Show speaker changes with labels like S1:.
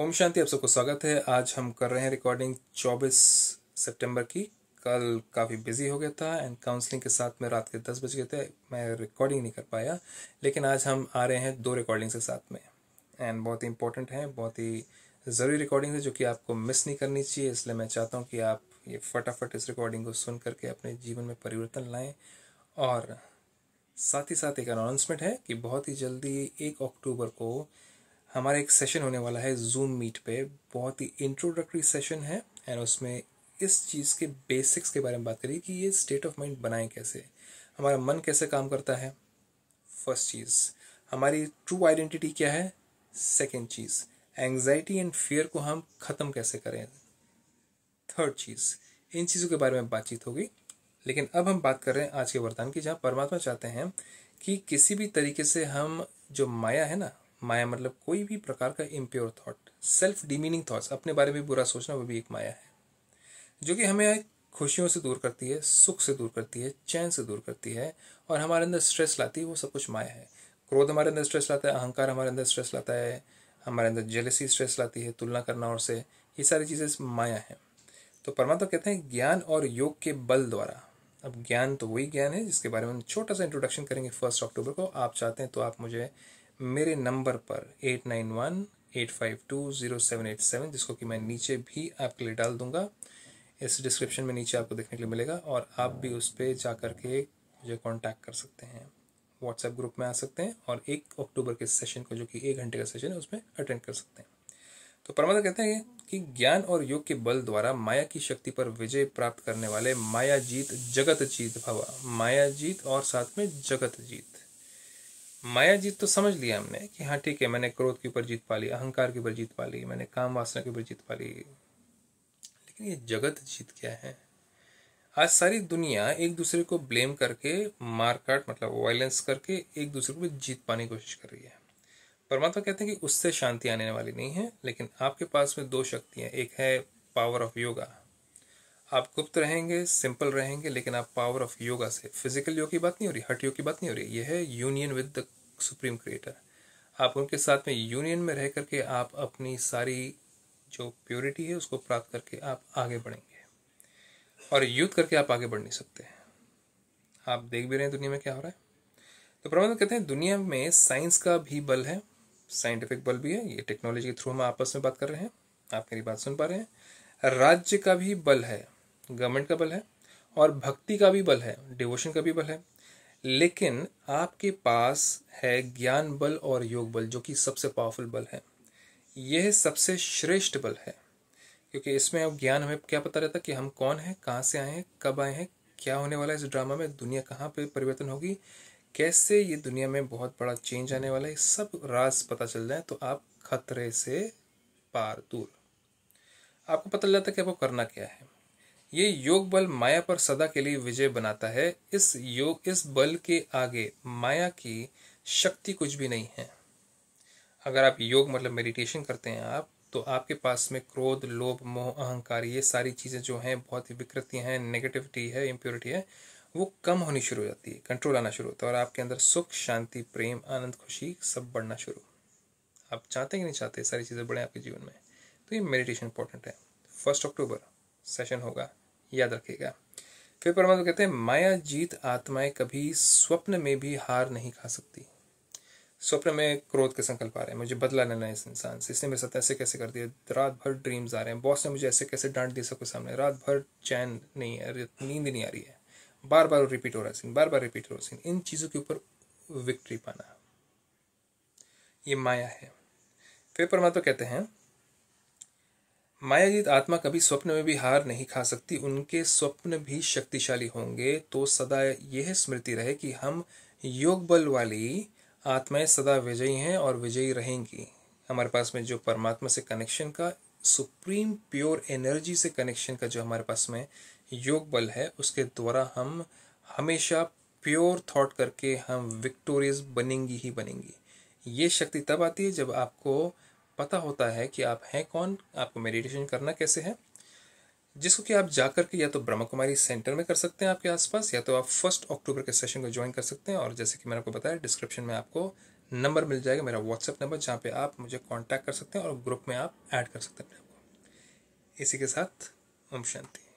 S1: ओम शांति आप सबको स्वागत है आज हम कर रहे हैं रिकॉर्डिंग 24 सितंबर की कल काफ़ी बिजी हो गया था एंड काउंसलिंग के साथ में रात के दस बज गए थे मैं रिकॉर्डिंग नहीं कर पाया लेकिन आज हम आ रहे हैं दो रिकॉर्डिंग्स के साथ में एंड बहुत ही इंपॉर्टेंट हैं बहुत ही ज़रूरी रिकॉर्डिंग है जो कि आपको मिस नहीं करनी चाहिए इसलिए मैं चाहता हूँ कि आप ये फटाफट इस रिकॉर्डिंग को सुन करके अपने जीवन में परिवर्तन लाएँ और साथ ही साथ एक अनाउंसमेंट है कि बहुत ही जल्दी एक अक्टूबर को हमारा एक सेशन होने वाला है जूम मीट पे बहुत ही इंट्रोडक्टरी सेशन है एंड उसमें इस चीज़ के बेसिक्स के बारे में बात करिए कि ये स्टेट ऑफ माइंड बनाएं कैसे हमारा मन कैसे काम करता है फर्स्ट चीज़ हमारी ट्रू आइडेंटिटी क्या है सेकेंड चीज़ एंग्जाइटी एंड फियर को हम ख़त्म कैसे करें थर्ड चीज़ इन चीज़ों के बारे में बातचीत होगी लेकिन अब हम बात कर रहे हैं आज के वरदान की जहाँ परमात्मा चाहते हैं कि किसी भी तरीके से हम जो माया है ना माया मतलब कोई भी प्रकार का impure thought self demeaning thoughts अपने बारे में बुरा सोचना वो भी एक माया है जो कि हमें खुशियों से दूर करती है सुख से दूर करती है चैन से दूर करती है और हमारे अंदर स्ट्रेस लाती है वो सब कुछ माया है क्रोध हमारे अंदर स्ट्रेस लाता है अहंकार हमारे अंदर स्ट्रेस लाता है हमारे अंदर जेलसी स्ट्रेस लाती है तुलना करना और से ये सारी चीज़ें माया है तो परमात्मा कहते हैं ज्ञान और योग के बल द्वारा अब ज्ञान तो वही ज्ञान है जिसके बारे में हम छोटा सा इंट्रोडक्शन करेंगे फर्स्ट अक्टूबर को आप चाहते हैं तो आप मुझे मेरे नंबर पर eight nine one eight five two zero seven eight seven जिसको कि मैं नीचे भी आपके लिए डाल दूंगा इस डिस्क्रिप्शन में नीचे आपको देखने के लिए मिलेगा और आप भी उस पर जा कर के मुझे कॉन्टैक्ट कर सकते हैं व्हाट्सएप ग्रुप में आ सकते हैं और एक अक्टूबर के सेशन को जो कि एक घंटे का सेशन है उसमें अटेंड कर सकते हैं तो परमात्मा कहते हैं कि ज्ञान और योग के बल द्वारा माया की शक्ति पर विजय प्राप्त करने वाले माया जीत जगत जीत भवा माया जीत और साथ में जगत जीत माया जीत तो समझ लिया हमने कि हाँ ठीक है मैंने क्रोध के ऊपर जीत पा ली अहंकार के ऊपर जीत पा ली मैंने काम वासना के ऊपर जीत पा ली लेकिन ये जगत जीत क्या है आज सारी दुनिया एक दूसरे को ब्लेम करके मारकाट मतलब वायलेंस करके एक दूसरे को जीत पाने की कोशिश कर रही है परमात्मा कहते हैं कि उससे शांति आने वाली नहीं है लेकिन आपके पास में दो शक्तियाँ एक है पावर ऑफ योगा आप गुप्त रहेंगे सिंपल रहेंगे लेकिन आप पावर ऑफ योगा से फिजिकल योग की बात नहीं हो रही हट योग की बात नहीं हो रही यह है union with the supreme creator आप उनके साथ में यूनियन में रह करके आप अपनी सारी जो प्योरिटी है उसको प्राप्त करके आप आगे बढ़ेंगे और युद्ध करके आप आगे बढ़ नहीं सकते हैं आप देख भी रहे हैं दुनिया में क्या हो रहा है तो प्रबंधक कहते हैं दुनिया में साइंस का भी बल है साइंटिफिक बल भी है ये टेक्नोलॉजी के थ्रू हम आपस में बात कर रहे हैं आप मेरी बात सुन पा रहे हैं राज्य का भी बल है गवर्नमेंट का बल है और भक्ति का भी बल है डिवोशन का भी बल है लेकिन आपके पास है ज्ञान बल और योग बल जो कि सबसे पावरफुल बल है यह सबसे श्रेष्ठ बल है क्योंकि इसमें अब ज्ञान हमें क्या पता रहता कि हम कौन हैं कहाँ से आए हैं कब आए हैं क्या होने वाला है इस ड्रामा में दुनिया कहाँ पे परिवर्तन होगी कैसे ये दुनिया में बहुत बड़ा चेंज आने वाला है सब राज पता चल जाए तो आप खतरे से पार दूर आपको पता चल है कि आपको करना क्या है ये योग बल माया पर सदा के लिए विजय बनाता है इस योग इस बल के आगे माया की शक्ति कुछ भी नहीं है अगर आप योग मतलब मेडिटेशन करते हैं आप तो आपके पास में क्रोध लोभ मोह अहंकार ये सारी चीज़ें जो हैं बहुत ही विकृतियाँ हैं नेगेटिविटी है इम्प्योरिटी है वो कम होनी शुरू हो जाती है कंट्रोल आना शुरू होता है और आपके अंदर सुख शांति प्रेम आनंद खुशी सब बढ़ना शुरू आप चाहते कि नहीं चाहते सारी चीज़ें बढ़ें आपके जीवन में तो ये मेडिटेशन इंपॉर्टेंट है फर्स्ट अक्टूबर सेशन होगा याद रखिएगा फिर परमात्मा कहते हैं माया जीत आत्माएं कभी स्वप्न में भी हार नहीं खा सकती स्वप्न में क्रोध के संकल्प आ रहे हैं मुझे बदला लेना है इस इंसान से इसने मेरे साथ ऐसे कैसे कर दिया रात भर ड्रीम्स आ रहे हैं बॉस ने मुझे ऐसे कैसे डांट दिया सबके सामने रात भर चैन नहीं है नींद नहीं आ रही है बार बार रिपीट हो रहा है सीन बार बार रिपीट हो रहा है सीन इन चीज़ों के ऊपर विक्ट्री पाना ये माया है फिर परमात्मा कहते हैं मायाजीत आत्मा कभी स्वप्न में भी हार नहीं खा सकती उनके स्वप्न भी शक्तिशाली होंगे तो सदा यह स्मृति रहे कि हम योग बल वाली आत्माएं सदा विजयी हैं और विजयी रहेंगी हमारे पास में जो परमात्मा से कनेक्शन का सुप्रीम प्योर एनर्जी से कनेक्शन का जो हमारे पास में योग बल है उसके द्वारा हम हमेशा प्योर थॉट करके हम विक्टोरियस बनेंगी ही बनेंगी ये शक्ति तब आती है जब आपको पता होता है कि आप हैं कौन आपको मेडिटेशन करना कैसे है जिसको कि आप जाकर के या तो ब्रह्म कुमारी सेंटर में कर सकते हैं आपके आसपास या तो आप फर्स्ट अक्टूबर के सेशन को ज्वाइन कर सकते हैं और जैसे कि मैंने आपको बताया डिस्क्रिप्शन में आपको नंबर मिल जाएगा मेरा व्हाट्सअप नंबर जहाँ पे आप मुझे कांटेक्ट कर सकते हैं और ग्रुप में आप ऐड कर सकते हैं अपने आपको इसी के साथ ओम शांति